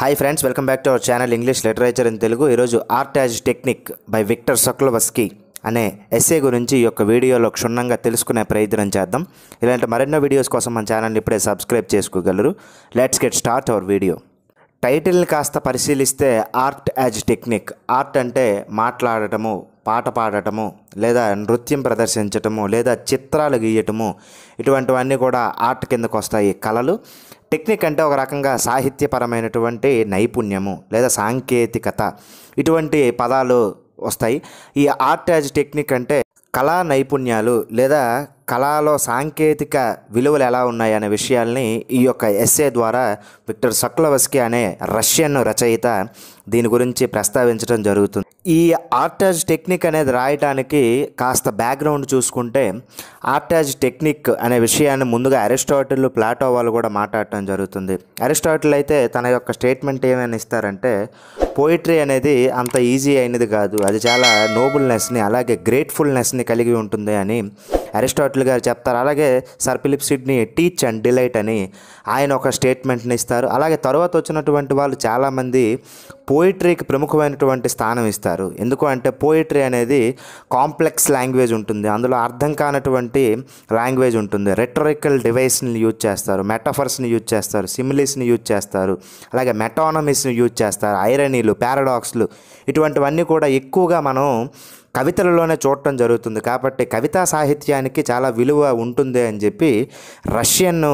hi friends welcome back to our channel English literature in Telugu ఈరోజు art as technique by Victor Shklovsky అనే essay గురించి ఈ యొక్క వీడియోలో క్షుణ్ణంగా తెలుసుకునే ప్రయత్నం చేద్దాం ఇలాంటి మరెన్నో వీడియోస్ కోసం మన ఛానల్ని ఇప్పుడే సబ్స్క్రైబ్ చేసుకోగలరు let's get start our video టైటిల్ని కాస్త పరిశీలిస్తే ఆర్ట్ యాజ్ టెక్నిక్ ఆర్ట్ అంటే మాట్లాడటము పాట పాడటము లేదా నృత్యం ప్రదర్శించటము లేదా చిత్రాలు గీయటము ఇటువంటివన్నీ కూడా ఆర్ట్ కిందకు వస్తాయి కళలు టెక్నిక్ అంటే ఒక రకంగా సాహిత్యపరమైనటువంటి నైపుణ్యము లేదా సాంకేతికత ఇటువంటి పదాలు వస్తాయి ఈ ఆర్ట్ యాజ్ టెక్నిక్ అంటే కళా నైపుణ్యాలు లేదా కళలో సాంకేతిక విలువలు ఎలా ఉన్నాయి అనే విషయాల్ని ఈ యొక్క ఎస్ఏ ద్వారా విక్టర్ సక్లవస్కి అనే రష్యన్ రచయిత దీని గురించి ప్రస్తావించడం జరుగుతుంది ఈ ఆర్టాజ్ టెక్నిక్ అనేది రాయటానికి కాస్త బ్యాక్గ్రౌండ్ చూసుకుంటే ఆర్టాజ్ టెక్నిక్ అనే విషయాన్ని ముందుగా అరిస్టాటిల్ ప్లాటో వాళ్ళు కూడా మాట్లాడటం జరుగుతుంది అరిస్టాటిల్ అయితే తన యొక్క స్టేట్మెంట్ ఏమైనా ఇస్తారంటే పోయిట్రీ అనేది అంత ఈజీ అయినది కాదు అది చాలా నోబుల్నెస్ని అలాగే గ్రేట్ఫుల్నెస్ని కలిగి ఉంటుంది అని అరిస్టాటిల్ గారు చెప్తారు అలాగే sir Philip Sidney teach and delight అని ఆయన ఒక స్టేట్మెంట్ని ఇస్తారు అలాగే తర్వాత వచ్చినటువంటి వాళ్ళు చాలామంది పోయిట్రీకి ప్రముఖమైనటువంటి స్థానం ఇస్తారు ఎందుకు అంటే పోయిట్రీ అనేది కాంప్లెక్స్ లాంగ్వేజ్ ఉంటుంది అందులో అర్థం కానటువంటి లాంగ్వేజ్ ఉంటుంది రెటరికల్ డివైస్ని యూజ్ చేస్తారు మెటఫర్స్ని యూజ్ చేస్తారు సిమిలీస్ని యూజ్ చేస్తారు అలాగే మెటానమీస్ని యూజ్ చేస్తారు ఐరనీలు పారాడాక్స్లు ఇటువంటివన్నీ కూడా ఎక్కువగా మనం కవితలలోనే చూడటం జరుగుతుంది కాబట్టి కవితా సాహిత్యానికి చాలా విలువ ఉంటుంది అని చెప్పి రష్యన్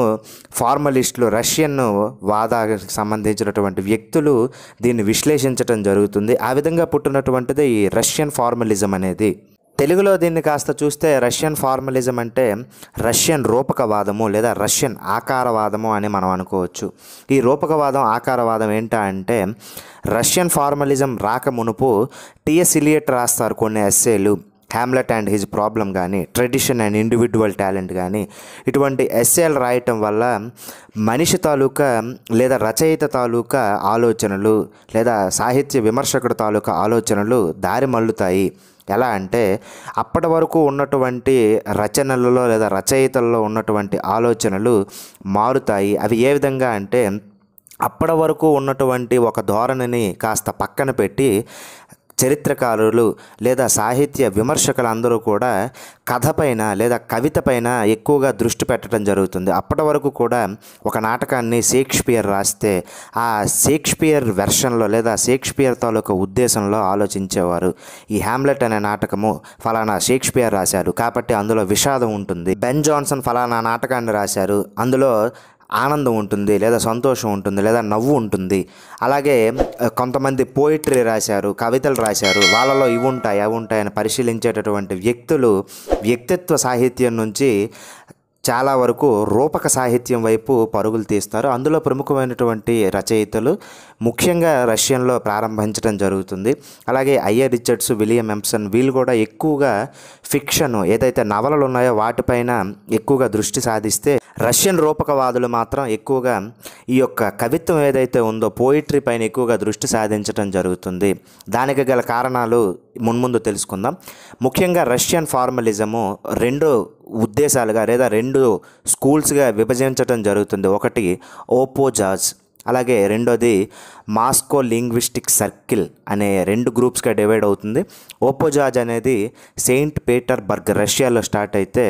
ఫార్మలిస్టులు రష్యన్ వాదాకి సంబంధించినటువంటి వ్యక్తులు దీన్ని విశ్లేషించడం జరుగుతుంది ఆ విధంగా పుట్టినటువంటిది ఈ రష్యన్ ఫార్మలిజం అనేది తెలుగులో దీన్ని కాస్త చూస్తే రష్యన్ ఫార్మలిజం అంటే రష్యన్ రూపకవాదము లేదా రష్యన్ ఆకారవాదము అని మనం అనుకోవచ్చు ఈ రూపకవాదం ఆకారవాదం ఏంటా అంటే రష్యన్ ఫార్మలిజం రాక మునుపు టిఎస్ ఇలియట్ రాస్తారు కొన్ని ఎస్సేలు హ్యామ్లెట్ అండ్ హిజ్ ప్రాబ్లం కానీ ట్రెడిషన్ అండ్ ఇండివిజువల్ టాలెంట్ కానీ ఇటువంటి ఎస్ఏల్ రాయటం వల్ల మనిషి తాలూకా లేదా రచయిత తాలూకా ఆలోచనలు లేదా సాహిత్య విమర్శకుడు తాలూకా ఆలోచనలు దారి మల్లుతాయి ఎలా అంటే అప్పటి వరకు ఉన్నటువంటి రచనలలో లేదా రచయితల్లో ఉన్నటువంటి ఆలోచనలు మారుతాయి అవి ఏ విధంగా అంటే అప్పటి వరకు ఉన్నటువంటి ఒక ధోరణిని కాస్త పక్కన పెట్టి చరిత్రకారులు లేదా సాహిత్య విమర్శకులు అందరూ కూడా కథ పైన లేదా కవిత పైన ఎక్కువగా దృష్టి పెట్టడం జరుగుతుంది అప్పటి వరకు కూడా ఒక నాటకాన్ని షేక్స్పియర్ రాస్తే ఆ షేక్స్పియర్ వెర్షన్లో లేదా షేక్స్పియర్ తాలూకా ఉద్దేశంలో ఆలోచించేవారు ఈ హ్యామ్లెట్ అనే నాటకము ఫలానా షేక్స్పియర్ రాశారు కాబట్టి అందులో విషాదం ఉంటుంది బెన్ జాన్సన్ ఫలానా నాటకాన్ని రాశారు అందులో ఆనందం ఉంటుంది లేదా సంతోషం ఉంటుంది లేదా నవ్వు ఉంటుంది అలాగే కొంతమంది పోయిట్రీ రాశారు కవితలు రాశారు వాళ్ళలో ఇవి ఉంటాయి అవి ఉంటాయని పరిశీలించేటటువంటి వ్యక్తులు వ్యక్తిత్వ సాహిత్యం నుంచి చాలా వరకు రూపక సాహిత్యం వైపు పరుగులు తీస్తారు అందులో ప్రముఖమైనటువంటి రచయితలు ముఖ్యంగా రష్యన్లో ప్రారంభించడం జరుగుతుంది అలాగే అయ్యర్ రిచర్డ్స్ విలియం ఎంసన్ వీళ్ళు కూడా ఎక్కువగా ఫిక్షన్ ఏదైతే నవలలు ఉన్నాయో వాటిపైన ఎక్కువగా దృష్టి సాధిస్తే రష్యన్ రూపకవాదులు మాత్రం ఎక్కువగా ఈ యొక్క కవిత్వం ఏదైతే ఉందో పోయిట్రీ పైన ఎక్కువగా దృష్టి సాధించడం జరుగుతుంది దానికి గల కారణాలు మున్ముందు తెలుసుకుందాం ముఖ్యంగా రష్యన్ ఫార్మలిజము రెండు ఉద్దేశాలుగా లేదా రెండు స్కూల్స్గా విభజించడం జరుగుతుంది ఒకటి జాజ్ అలాగే రెండోది మాస్కో లింగ్విస్టిక్ సర్కిల్ అనే రెండు గ్రూప్స్గా డివైడ్ అవుతుంది జాజ్ అనేది సెయింట్ పీటర్బర్గ్ రష్యాలో స్టార్ట్ అయితే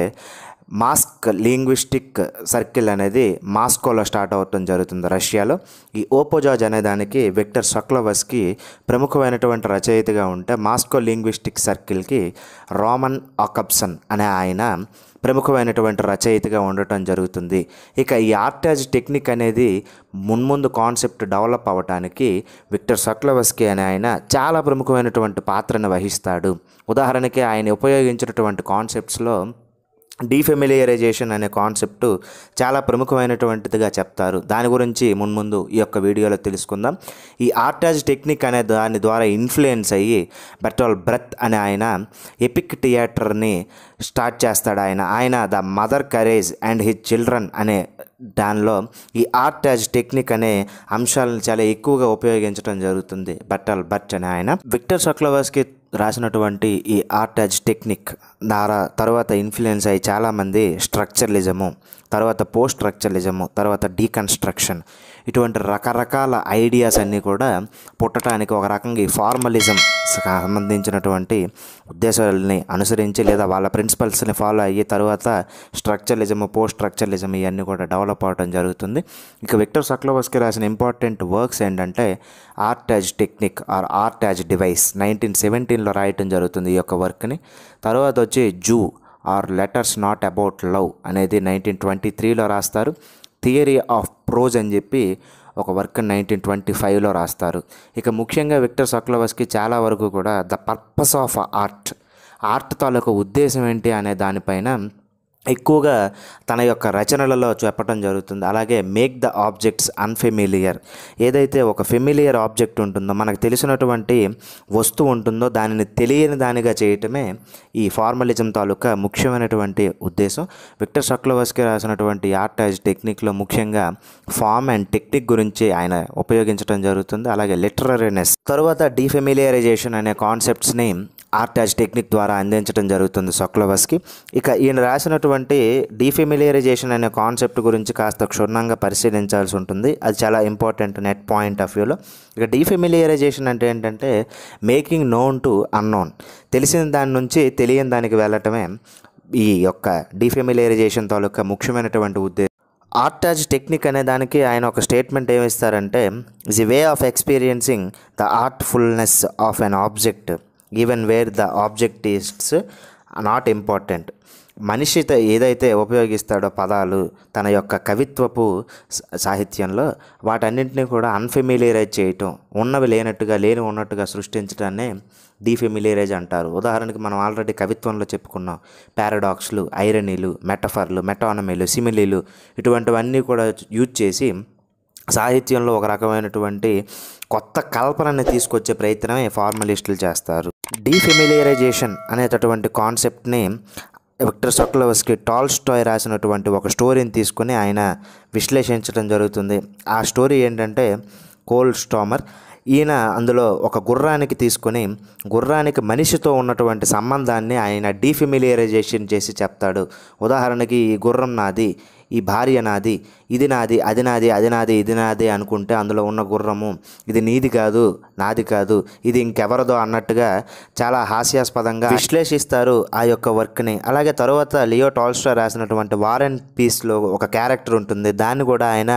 మాస్క్ లింగ్విస్టిక్ సర్కిల్ అనేది మాస్కోలో స్టార్ట్ అవ్వటం జరుగుతుంది రష్యాలో ఈ ఓపోజాజ్ అనే దానికి విక్టర్ సక్లవస్కి ప్రముఖమైనటువంటి రచయితగా ఉంటే మాస్కో లింగ్విస్టిక్ సర్కిల్కి రోమన్ ఆకబ్సన్ అనే ఆయన ప్రముఖమైనటువంటి రచయితగా ఉండటం జరుగుతుంది ఇక ఈ ఆర్టాజ్ టెక్నిక్ అనేది మున్ముందు కాన్సెప్ట్ డెవలప్ అవ్వటానికి విక్టర్ సక్లవస్కి అనే ఆయన చాలా ప్రముఖమైనటువంటి పాత్రను వహిస్తాడు ఉదాహరణకి ఆయన ఉపయోగించినటువంటి కాన్సెప్ట్స్లో డీఫెమిలియరైజేషన్ అనే కాన్సెప్ట్ చాలా ప్రముఖమైనటువంటిదిగా చెప్తారు దాని గురించి మున్ముందు ఈ యొక్క వీడియోలో తెలుసుకుందాం ఈ ఆర్టాజ్ టెక్నిక్ అనే దాని ద్వారా ఇన్ఫ్లుయెన్స్ అయ్యి బెర్టాల్ బ్రత్ అనే ఆయన ఎపిక్ థియేటర్ని స్టార్ట్ చేస్తాడు ఆయన ఆయన the Mother Courage and his children అనే దానిలో ఈ ఆర్ట్ టెక్నిక్ అనే అంశాలను చాలా ఎక్కువగా ఉపయోగించడం జరుగుతుంది బట్టల్ బట్ అనే ఆయన విక్టర్ సక్లవర్స్కి రాసినటువంటి ఈ ఆర్ట్ యాజ్ టెక్నిక్ ద్వారా తర్వాత ఇన్ఫ్లుయెన్స్ అయ్యి చాలామంది స్ట్రక్చరలిజము తర్వాత పోస్ట్ స్ట్రక్చరలిజము తర్వాత డీకన్స్ట్రక్షన్ ఇటువంటి రకరకాల ఐడియాస్ అన్నీ కూడా పుట్టడానికి ఒక రకంగా ఈ ఫార్మలిజం సంబంధించినటువంటి ఉద్దేశాలని అనుసరించి లేదా వాళ్ళ ప్రిన్సిపల్స్ని ఫాలో అయ్యి తర్వాత స్ట్రక్చరలిజం పోస్ట్ స్ట్రక్చరలిజం ఇవన్నీ కూడా డెవలప్ అవడం జరుగుతుంది ఇక విక్టర్ సక్లోవస్కి రాసిన ఇంపార్టెంట్ వర్క్స్ ఏంటంటే art as technique or art as device nineteen సెవెంటీన్లో రాయటం జరుగుతుంది ఈ యొక్క వర్క్ని తర్వాత వచ్చి zoo or letters not about love అనేది నైన్టీన్ ట్వంటీ త్రీలో రాస్తారు థియరీ ఆఫ్ ప్రోజ్ అని చెప్పి ఒక వర్క్ నైన్టీన్ ట్వంటీ ఫైవ్లో రాస్తారు ఇక ముఖ్యంగా విక్టర్ సక్లవస్కి చాలా వరకు కూడా the purpose of art art తాలూకు ఉద్దేశం ఏంటి అనే దానిపైన ఎక్కువగా తన యొక్క రచనలలో చెప్పడం జరుగుతుంది అలాగే మేక్ ద ఆబ్జెక్ట్స్ అన్ఫెమిలియర్ ఏదైతే ఒక ఫెమిలియర్ ఆబ్జెక్ట్ ఉంటుందో మనకు తెలిసినటువంటి వస్తువు ఉంటుందో దానిని తెలియని దానిగా చేయటమే ఈ ఫార్మలిజం తాలూకా ముఖ్యమైనటువంటి ఉద్దేశం విక్టర్ షక్లవస్కి రాసినటువంటి ఆర్ట్ యాజ్ టెక్నిక్లో ముఖ్యంగా ఫామ్ అండ్ టెక్నిక్ గురించి ఆయన ఉపయోగించడం జరుగుతుంది అలాగే లిటరరీనెస్ తర్వాత డిఫెమిలియరైజేషన్ అనే కాన్సెప్ట్స్ని ఆర్టాజ్ టెక్నిక్ ద్వారా అందించడం జరుగుతుంది సొక్లవస్కి ఇక ఈయన రాసినటువంటి డీఫెమిలియరైజేషన్ అనే కాన్సెప్ట్ గురించి కాస్త క్షుణ్ణంగా పరిశీలించాల్సి ఉంటుంది అది చాలా ఇంపార్టెంట్ నెట్ పాయింట్ ఆఫ్ వ్యూలో ఇక డీఫెమిలియరైజేషన్ అంటే ఏంటంటే మేకింగ్ నోన్ టు అన్నోన్ తెలిసిన దాని నుంచి తెలియని దానికి వెళ్ళటమే ఈ యొక్క డీఫెమిలియరైజేషన్ తాలూకా ముఖ్యమైనటువంటి ఉద్దేశం ఆర్టాజ్ టెక్నిక్ అనే దానికి ఆయన ఒక స్టేట్మెంట్ ఏమిస్తారంటే the way of experiencing the artfulness of an object even where the object is not important మనిషి ఏదైతే ఉపయోగిస్తాడో పదాలు తన యొక్క కవిత్వపు సాహిత్యంలో వాటన్నింటినీ కూడా అన్ఫెమిలియరైజ్ చేయటం ఉన్నవి లేనట్టుగా లేని ఉన్నట్టుగా సృష్టించడాన్నే డీఫెమిలియరైజ్ అంటారు ఉదాహరణకి మనం ఆల్రెడీ కవిత్వంలో చెప్పుకున్నాం పారాడాక్స్లు ఐరనీలు మెటఫర్లు మెటానమీలు సిమిలీలు ఇటువంటివన్నీ కూడా యూజ్ చేసి సాహిత్యంలో ఒక రకమైనటువంటి కొత్త కల్పనని తీసుకొచ్చే ప్రయత్నమే ఫార్మలిస్టులు చేస్తారు డీఫెమిలియరైజేషన్ అనేటటువంటి కాన్సెప్ట్ని విక్టర్ సొక్లవస్కి టాల్ స్టాయ్ రాసినటువంటి ఒక స్టోరీని తీసుకుని ఆయన విశ్లేషించడం జరుగుతుంది ఆ స్టోరీ ఏంటంటే కోల్డ్ స్టోమర్ ఈయన అందులో ఒక గుర్రానికి తీసుకొని గుర్రానికి మనిషితో ఉన్నటువంటి సంబంధాన్ని ఆయన డీఫిమిలియరైజేషన్ చేసి చెప్తాడు ఉదాహరణకి ఈ గుర్రం నాది ఈ భార్య నాది ఇది నాది అది నాది అది నాది ఇది నాది అనుకుంటే అందులో ఉన్న గుర్రము ఇది నీది కాదు నాది కాదు ఇది ఇంకెవరిదో అన్నట్టుగా చాలా హాస్యాస్పదంగా విశ్లేషిస్తారు ఆ యొక్క వర్క్ని అలాగే తరువాత లియో టాల్స్టా రాసినటువంటి వార్ అండ్ పీస్లో ఒక క్యారెక్టర్ ఉంటుంది దాన్ని కూడా ఆయన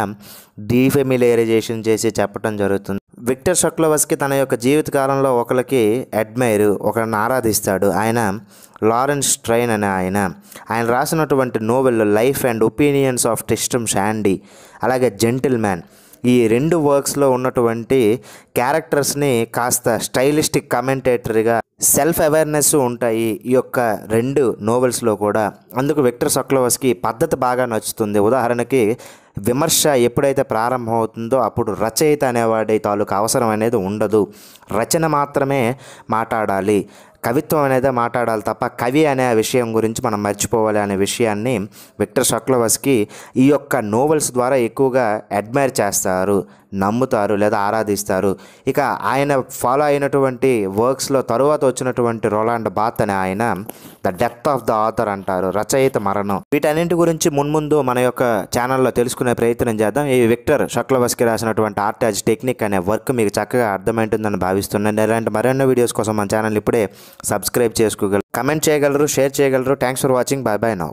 డీఫెమిలియరైజేషన్ చేసి చెప్పడం జరుగుతుంది విక్టర్ షక్లోవస్కి తన యొక్క జీవితకాలంలో ఒకరికి అడ్మైర్ ఒకరిని ఆరాధిస్తాడు ఆయన లారెన్స్ ట్రైన్ అనే ఆయన ఆయన రాసినటువంటి novel life and opinions of Tristram Shandy అలాగే జెంటిల్ మ్యాన్ ఈ రెండు వర్క్స్లో ఉన్నటువంటి క్యారెక్టర్స్ని కాస్త స్టైలిస్టిక్ కమెంటేటర్గా సెల్ఫ్ అవేర్నెస్ ఉంటాయి ఈ యొక్క రెండు నోవెల్స్లో కూడా అందుకు విక్టర్ సక్లోవస్కి పద్ధతి బాగా నచ్చుతుంది ఉదాహరణకి విమర్శ ఎప్పుడైతే ప్రారంభమవుతుందో అప్పుడు రచయిత అనేవాడి తాలూకు అవసరం అనేది ఉండదు రచన మాత్రమే మాట్లాడాలి కవిత్వం అనేది మాట్లాడాలి తప్ప కవి అనే విషయం గురించి మనం మర్చిపోవాలి అనే విషయాన్ని విక్టర్ షక్లవస్కి ఈ యొక్క నోవెల్స్ ద్వారా ఎక్కువగా అడ్మైర్ చేస్తారు నమ్ముతారు లేదా ఆరాధిస్తారు ఇక ఆయన ఫాలో అయినటువంటి వర్క్స్లో తరువాత వచ్చినటువంటి రొలాండ్ బాత్ అనే ఆయన the death of the author అంటారు రచయిత మరణం వీటన్నింటి గురించి మున్ముందు మన యొక్క ఛానల్లో తెలుసుకునే ప్రయత్నం చేద్దాం ఈ విక్టర్ షక్లవస్కి రాసినటువంటి ఆర్టాజ్ టెక్నిక్ అనే వర్క్ మీకు చక్కగా అర్థమైంటుందని భావిస్తున్నాను ఇలాంటి మరెన్నో వీడియోస్ కోసం మన ఛానల్ ఇప్పుడే సబ్స్క్రైబ్ చేసుకోగలరు కమెంట్ చేయగలరు షేర్ చేయగలరు thanks for watching bye bye now